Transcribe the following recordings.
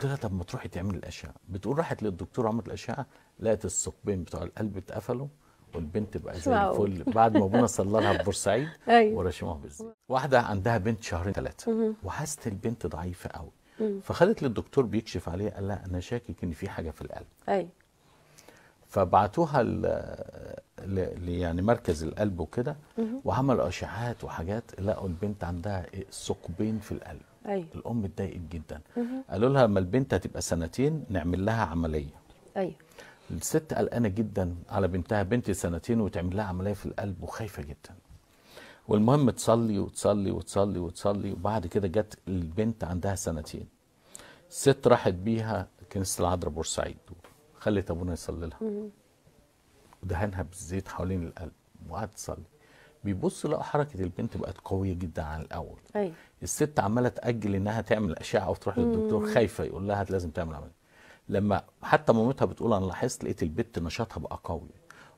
قلت لها طب ما تروحي تعملي الاشعه بتقول راحت للدكتور عملت الاشعه لقت الثقبين بتوع القلب اتقفلوا والبنت بقى زي الفل بعد ما ابونا صلى لها في بورسعيد أيوه. ورشموها بالزيت واحده عندها بنت شهرين ثلاثه وحاسه البنت ضعيفه قوي فخدت للدكتور بيكشف عليها قال لها انا شاكك ان في حاجه في القلب ايوه فبعتوها ل يعني مركز القلب وكده وعملوا اشعاعات وحاجات لقوا البنت عندها ثقبين في القلب أيوه. الام اتضايقت جدا قالوا لها ما البنت هتبقى سنتين نعمل لها عمليه ايوه الست قلقانه جدا على بنتها بنتي سنتين وتعمل لها عمليه في القلب وخايفه جدا والمهم تصلي وتصلي وتصلي وتصلي وبعد كده جت البنت عندها سنتين الست راحت بيها كنيسه العذراء بورسعيد خلت ابونا يصلي لها ودهنها بالزيت حوالين القلب وقعدت تصلي بيبص لقى حركه البنت بقت قويه جدا عن الاول أي. الست عماله تاجل انها تعمل اشعه وتروح للدكتور خايفه يقول لها لازم تعمل عمليه لما حتى مامتها بتقول انا لاحظت لقيت البت نشاطها بقى قوي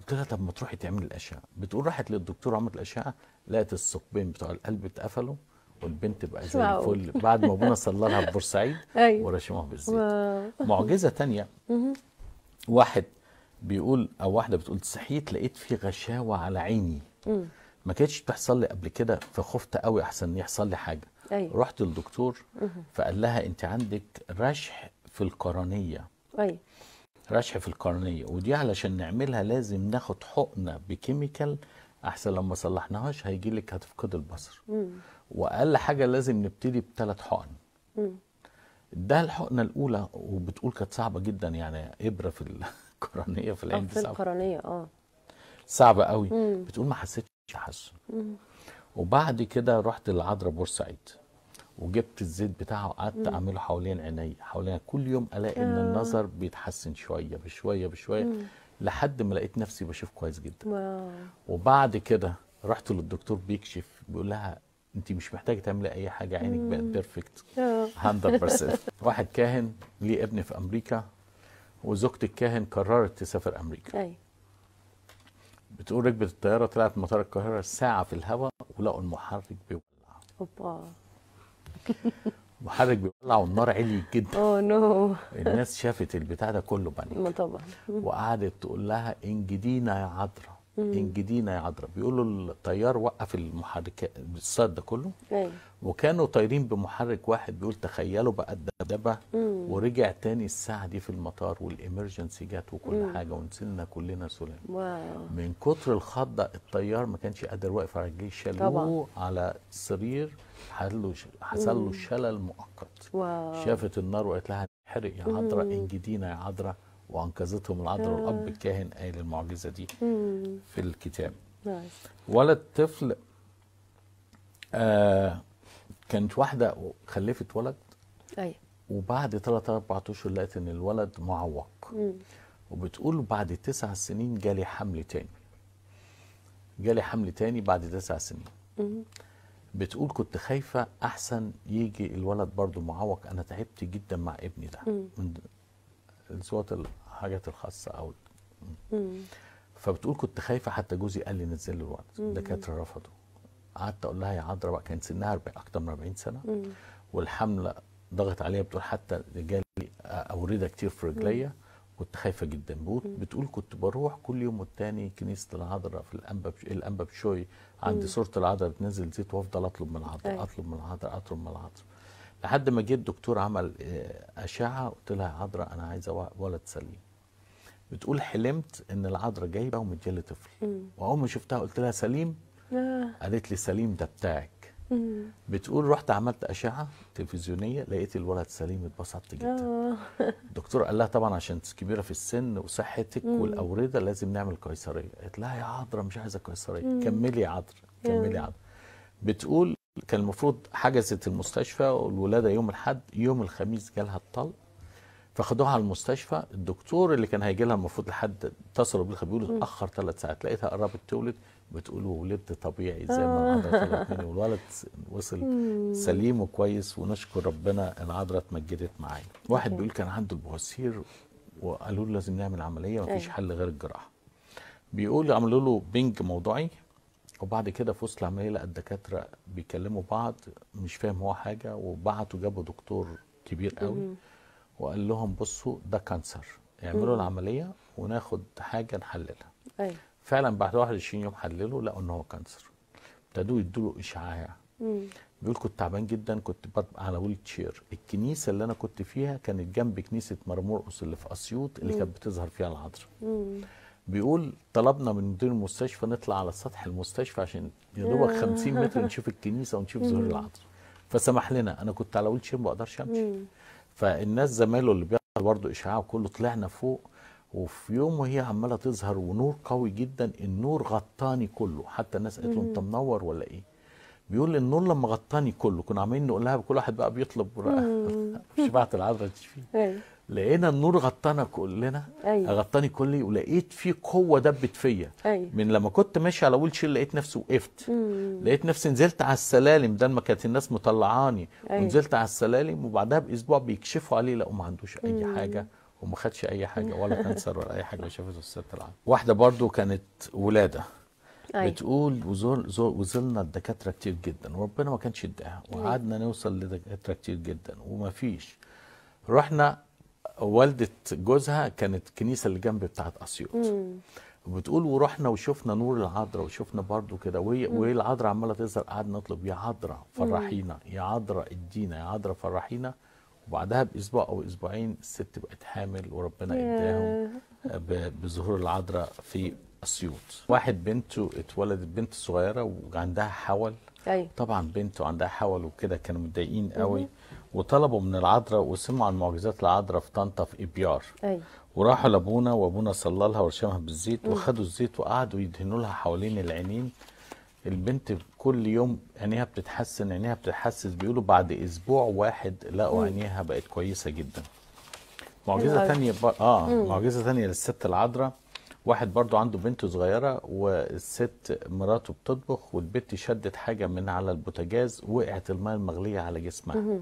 قلت لها طب ما تروحي تعملي الاشعه بتقول راحت للدكتور عملت الاشعه لقت الثقبين بتوع القلب اتقفلوا والبنت بقى زي الفل بعد ما ابونا صلى لها في بورسعيد بالزيت معجزه تانية واحد بيقول او واحده بتقول صحيت لقيت في غشاوه على عيني ما كانتش بتحصل لي قبل كده فخفت قوي احسن يحصل لي حاجه أيوة. رحت للدكتور فقال لها انت عندك رشح في القرنيه أيوة. رشح في القرنيه ودي علشان نعملها لازم ناخد حقنه بكيميكال احسن لما صلحناهاش هيجي لك هتفقد البصر مم. واقل حاجه لازم نبتدي بثلاث حقن مم. ده الحقنه الاولى وبتقول كانت صعبه جدا يعني ابره في القرنيه في العين في القرنيه اه صعبه قوي مم. بتقول ما حسيتش تحسن وبعد كده رحت للعذراء بورسعيد وجبت الزيت بتاعه وقعدت اعمله حوالين عيني حوالين كل يوم الاقي ان آه. النظر بيتحسن شويه بشويه بشويه مم. لحد ما لقيت نفسي بشوف كويس جدا واو. وبعد كده رحت للدكتور بيكشف بيقول لها انت مش محتاجه تعملي اي حاجه عينك بقت آه. بيرفكت 100% واحد كاهن ليه ابن في امريكا وزوجة الكاهن قررت تسافر امريكا أي. بتقول ركبت الطياره طلعت مطار القاهره ساعه في الهواء ولقوا المحرك بيولع اوبا المحرك بيولع والنار عليت جدا اوه نو الناس شافت البتاع ده كله بني طبعا وقعدت تقول لها انجدينا يا عذراء انجدينا يا عدرا بيقول له الطيار وقف المحركات الصيد ده كله أي. أيوة. وكانوا طايرين بمحرك واحد بيقول تخيلوا بقى الدبدبه ورجع تاني الساعه دي في المطار والامرجنسي جت وكل مم. حاجه ونزلنا كلنا سلام واو. من كتر الخضه الطيار ما كانش قادر واقف على رجليه شالوه على السرير حصل له شلل مؤقت واو. شافت النار وقالت لها حرق يا عدرا انجدينا يا عدرا وانقذتهم العذراء آه. الأب الكاهن قايل المعجزة دي مم. في الكتاب ولد طفل الطفل آه كانت واحدة خلفت ولد أي. أيوة. وبعد ثلاثة أربع أشهر لقت إن الولد معوق مم. وبتقول بعد تسع سنين جالي حمل تاني جالي حمل تاني بعد تسع سنين مم. بتقول كنت خايفة أحسن يجي الولد برضو معوق أنا تعبت جدا مع ابني ده الصوت الحاجات الخاصه او فبتقول كنت خايفه حتى جوزي قال لي نزل له الوقت الدكاتره رفضوا قعدت اقول لها يا عذرا بقى كان سنها اكثر اكتر من 40 سنه مم. والحمله ضغط عليها بتقول حتى جالي اورده كتير في رجليا كنت خايفه جدا بتقول كنت بروح كل يوم والتاني كنيسه العذراء في الانبا الانبا بشوي عندي صوره العذراء بتنزل زيت وافضل أيوة. اطلب من العذراء اطلب من العذراء اطلب من العذراء لحد ما جه الدكتور عمل آه، اشعه قلت لها هضره انا عايزه ولد سليم بتقول حلمت ان العذراء جايبه ومديالي طفل واول ما شفتها قلت لها سليم آه. قالت لي سليم ده بتاعك بتقول رحت عملت اشعه تلفزيونيه لقيت الولد سليم اتبسطت جدا الدكتور آه. قال لها طبعا عشان كبيره في السن وصحتك والاورده لازم نعمل قيصريه قالت لها يا عذراء مش عايزه قيصريه كملي يا عذراء كملي يا عذراء بتقول كان المفروض حجزت المستشفى والولاده يوم الاحد يوم الخميس جالها الطلق فخدوها على المستشفى الدكتور اللي كان هيجي لها المفروض لحد اتصلوا بيه بيقولوا اتاخر ثلاث ساعات لقيتها قربت تولد بتقولوا ولدت طبيعي زي ما العذراء آه. يعني، والولد وصل سليم وكويس ونشكر ربنا العضله اتمجدت معايا واحد بيقول كان عنده البواسير وقالوا له لازم نعمل عمليه مفيش أيوه. حل غير الجراحه بيقول عملوا له بنج موضعي وبعد كده في وسط العمليه لقى الدكاتره بيكلموا بعض مش فاهم هو حاجه وبعتوا جابوا دكتور كبير قوي وقال لهم بصوا ده كانسر اعملوا العمليه وناخد حاجه نحللها أي. أيوة. فعلا بعد 21 يوم حللوا لقوا ان هو كانسر ابتدوا يدوا له اشعاع بيقول كنت تعبان جدا كنت ببقى على ويل تشير الكنيسه اللي انا كنت فيها كانت جنب كنيسه مرمورقس اللي في اسيوط اللي كانت بتظهر فيها العذراء بيقول طلبنا من مدير المستشفى نطلع على سطح المستشفى عشان يا دوبك 50 متر نشوف الكنيسه ونشوف ظهور العطر فسمح لنا انا كنت على ويل ما اقدرش امشي فالناس زمايله اللي بيحصل برضه اشعاع وكله طلعنا فوق وفي يوم وهي عماله تظهر ونور قوي جدا النور غطاني كله حتى الناس قالت له انت منور ولا ايه بيقول النور لما غطاني كله كنا عمالين نقول لها كل واحد بقى بيطلب شفاعه العذراء تشفيه لقينا النور غطانا كلنا أيوة. غطاني كلي ولقيت في قوه دبت فيا أيوة. من لما كنت ماشي على ويل شيل لقيت نفسي وقفت مم. لقيت نفسي نزلت على السلالم ده ما كانت الناس مطلعاني أيوة. ونزلت على السلالم وبعدها باسبوع بيكشفوا عليه لقوا ما عندوش اي مم. حاجه وما خدش اي حاجه ولا كانسر ولا اي حاجه شافته الست العام واحده برضو كانت ولاده أيوة. بتقول وزل زل وزلنا الدكاتره كتير جدا وربنا ما كانش اداها أيوة. وقعدنا نوصل لدكاتره كتير جدا وما فيش رحنا والده جوزها كانت الكنيسه اللي جنب بتاعه اسيوط بتقول ورحنا وشفنا نور العذراء وشفنا برضو كده وهي العذراء عماله تظهر قعدنا نطلب يا عذراء فرحينا يا عذراء ادينا يا عذراء فرحينا وبعدها باسبوع او اسبوعين الست بقت حامل وربنا اداهم آه، بظهور العذراء في اسيوط واحد بنته اتولدت بنت صغيره وعندها حول أيوة. طبعا بنته عندها حول وكده كانوا متضايقين قوي وطلبوا من العذراء وسمعوا عن معجزات العذراء في طنطا في ابيار أي. وراحوا لابونا وابونا صلى لها ورشمها بالزيت وخدوا الزيت وقعدوا يدهنوا لها حوالين العينين البنت كل يوم عينيها بتتحسن عينيها بتتحسس بيقولوا بعد اسبوع واحد لقوا عينيها بقت كويسه جدا معجزه ثانيه اه مم. معجزه ثانيه للست العذراء واحد برضو عنده بنت صغيرة والست مراته بتطبخ والبنت شدت حاجة من على البوتاجاز وقعت الماء المغلية على جسمها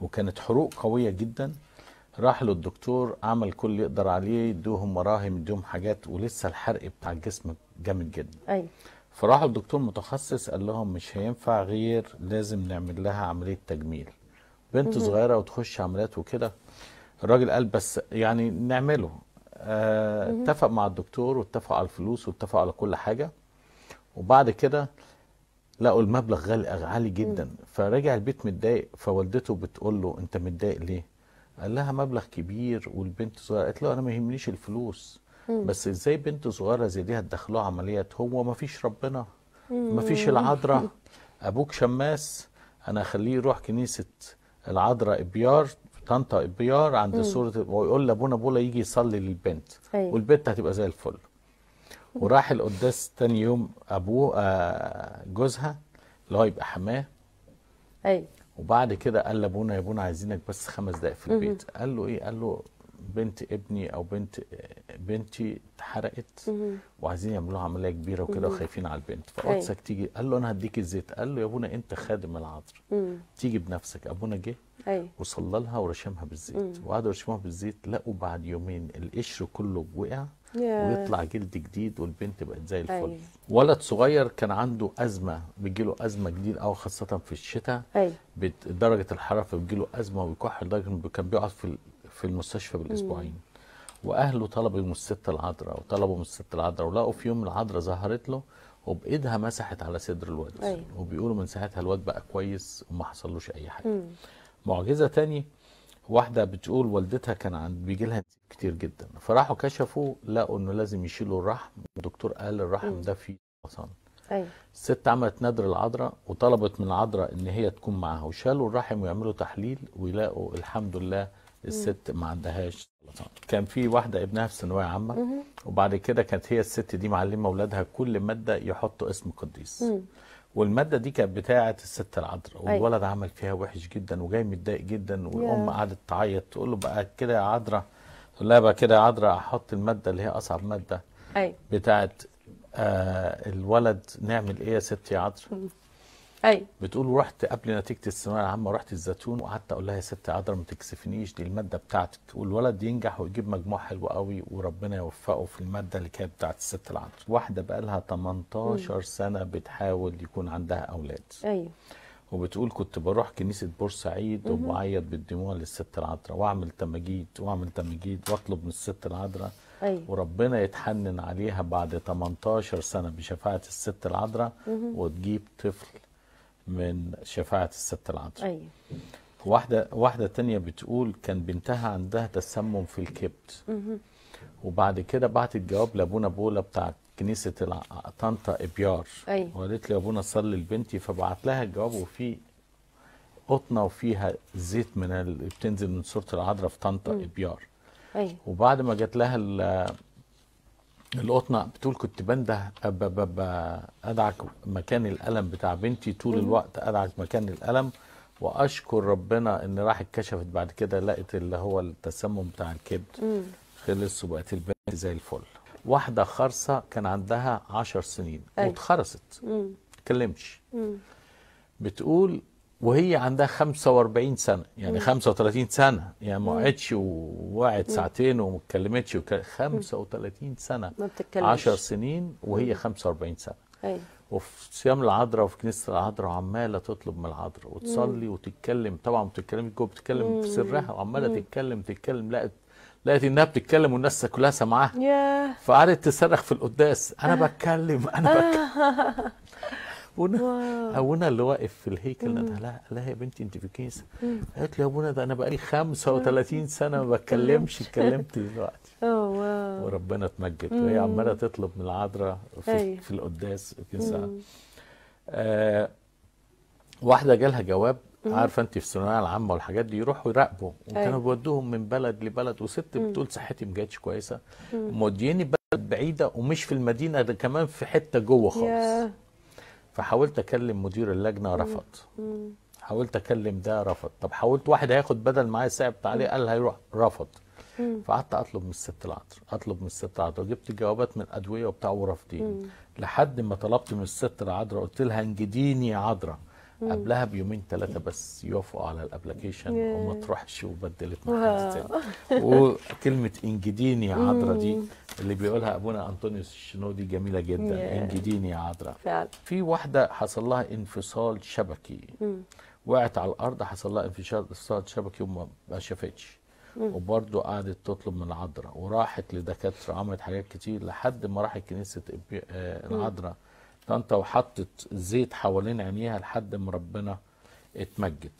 وكانت حروق قوية جدا راح للدكتور عمل كل اللي يقدر عليه ادوهم مراهم ادوهم حاجات ولسه الحرق بتاع الجسم جامد جدا ايوه فراحوا لدكتور متخصص قال لهم مش هينفع غير لازم نعمل لها عمليه تجميل بنت صغيره وتخش عمليات وكده الراجل قال بس يعني نعمله آه، اتفق مع الدكتور واتفق على الفلوس واتفق على كل حاجه وبعد كده لقوا المبلغ غالي عالي جدا م. فرجع البيت متضايق فوالدته بتقول له انت متضايق ليه؟ قال لها مبلغ كبير والبنت صغيره قالت له انا ما يهمنيش الفلوس م. بس ازاي بنت صغيره زي دي هتدخلوها عمليات هو ما فيش ربنا ما فيش العذراء ابوك شماس انا اخليه يروح كنيسه العذراء ابيار طنطا ابيار عند سوره ويقول لابونا بولا يجي يصلي للبنت أيوة. والبنت هتبقى زي الفل وراح القداس تاني يوم ابوه آه، جوزها اللي هو يبقى حماه ايوه وبعد كده قال لابونا يا ابونا عايزينك بس خمس دقايق في البيت قال له ايه قال له بنت ابني او بنت بنتي اتحرقت وعايزين يعملوا عمليه كبيره وكده وخايفين على البنت أيوة. فقدسك تيجي قال له انا هديك الزيت قال له يا ابونا انت خادم العطر تيجي بنفسك ابونا جه أيوة. وصلى لها ورشمها بالزيت وقعدوا يرشموها بالزيت لقوا بعد يومين القشر كله وقع ويطلع جلد جديد والبنت بقت زي الفل أيوه. ولد صغير كان عنده ازمه له ازمه جديد او خاصه في الشتاء أيوه. درجه الحراره له ازمه ويكح لدرجه كان بيقعد في في المستشفى بالاسبوعين مم. واهله طلبوا من الست العذراء وطلبوا من الست العذراء ولقوا في يوم العذراء ظهرت له وبايدها مسحت على صدر الواد أيوه. وبيقولوا من ساعتها الواد بقى كويس وما حصلوش اي حاجه مم. معجزه تاني واحده بتقول والدتها كان عند بيجي لها كتير جدا فراحوا كشفوا لقوا انه لازم يشيلوا الرحم الدكتور قال الرحم م. ده فيه سرطان أيوة. الست عملت نادر العذراء وطلبت من العذراء ان هي تكون معاها وشالوا الرحم ويعملوا تحليل ويلاقوا الحمد لله الست ما عندهاش سرطان كان في واحده ابنها في ثانويه عامه وبعد كده كانت هي الست دي معلمه اولادها كل ماده يحطوا اسم قديس والماده دي كانت بتاعه الست العذراء أيوة. والولد عمل فيها وحش جدا وجاي متضايق جدا والام قعدت تعيط تقول له بقى كده يا عذراء تقول لها بقى كده يا عذراء هحط الماده اللي هي اصعب ماده ايوه بتاعه آه الولد نعمل ايه يا ست يا عذراء اي بتقول رحت قبل نتيجه الثانويه العامه رحت الزيتون وقعدت اقول لها يا ست عذرا ما تكسفنيش دي الماده بتاعتك والولد ينجح ويجيب مجموع حلو قوي وربنا يوفقه في الماده اللي كانت بتاعت الست العذرا واحده بقى لها 18 م. سنه بتحاول يكون عندها اولاد ايوه وبتقول كنت بروح كنيسة بورسعيد وبعيط بالدموع للست العذراء واعمل تماجيد واعمل تماجيد واطلب من الست العذراء أيوة. وربنا يتحنن عليها بعد 18 سنة بشفاعة الست العذراء وتجيب طفل من شفاعة الست العطر أيوة. واحدة واحدة تانية بتقول كان بنتها عندها تسمم في الكبد وبعد كده بعتت جواب لابونا بولا بتاع كنيسة طنطا إبيار أيوة. وقالت لي أبونا صلي لبنتي فبعت لها الجواب وفي قطنة وفيها زيت من ال... بتنزل من صورة العذراء في طنطا إبيار أيوة. وبعد ما جات لها القطنة بتقول كنت بنده ادعك مكان الالم بتاع بنتي طول الوقت ادعك مكان الالم واشكر ربنا ان راح اتكشفت بعد كده لقت اللي هو التسمم بتاع الكبد خلص وبقت البنت زي الفل واحده خرصه كان عندها 10 سنين واتخرصت ما اتكلمش بتقول وهي عندها 45 سنه يعني مم. 35 سنه يعني ما قعدتش وقعدت ساعتين وما اتكلمتش 35 سنه ما بتتكلمش 10 سنين وهي 45 سنه ايوه وفي صيام العذراء وفي كنيسه العذراء وعماله تطلب من العذراء وتصلي وتتكلم طبعا ما بتتكلمش جوه بتتكلم في سرها وعماله تتكلم تتكلم لقت لقيت انها بتتكلم والناس كلها سامعاها yeah. فقعدت تصرخ في القداس انا آه. بتكلم انا بتكلم ابونا ابونا اللي واقف في الهيكل نده لها لا يا بنتي انت في كنيسه قالت لي يا ابونا ده انا بقالي 35 سنه ما بتكلمش اتكلمت دلوقتي اه واو وربنا اتمجد وهي عماله تطلب من العذراء في, في القداس كنسة آه واحده جالها جواب عارفه انت في الثانويه العامه والحاجات دي يروحوا يراقبوا وكانوا بيودوهم من بلد لبلد وست بتقول صحتي ما جاتش كويسه مودييني بلد بعيده ومش في المدينه ده كمان في حته جوه خالص فحاولت اكلم مدير اللجنه رفض حاولت اكلم ده رفض طب حاولت واحد هياخد بدل معايا بتاع عليه قال هيروح رفض فقعدت اطلب من الست العطر اطلب من الست العطر جبت جوابات من ادويه وبتاع ورافضين لحد ما طلبت من الست العذراء قلت لها انجديني يا عذراء قبلها بيومين ثلاثة بس يوافقوا على الابلكيشن وما تروحش وبدلت محل وكلمة انجديني يا عذراء دي اللي بيقولها ابونا انطونيوس الشنودي جميله جدا انجديني يا عذراء في واحده حصل لها انفصال شبكي وقعت على الارض حصل لها انفصال شبكي وما شافتش وبرضه قعدت تطلب من العذراء وراحت لدكاتره عملت حاجات كتير لحد ما راحت كنيسه آه، العذراء طنطا وحطت زيت حوالين عينيها لحد ما ربنا اتمجد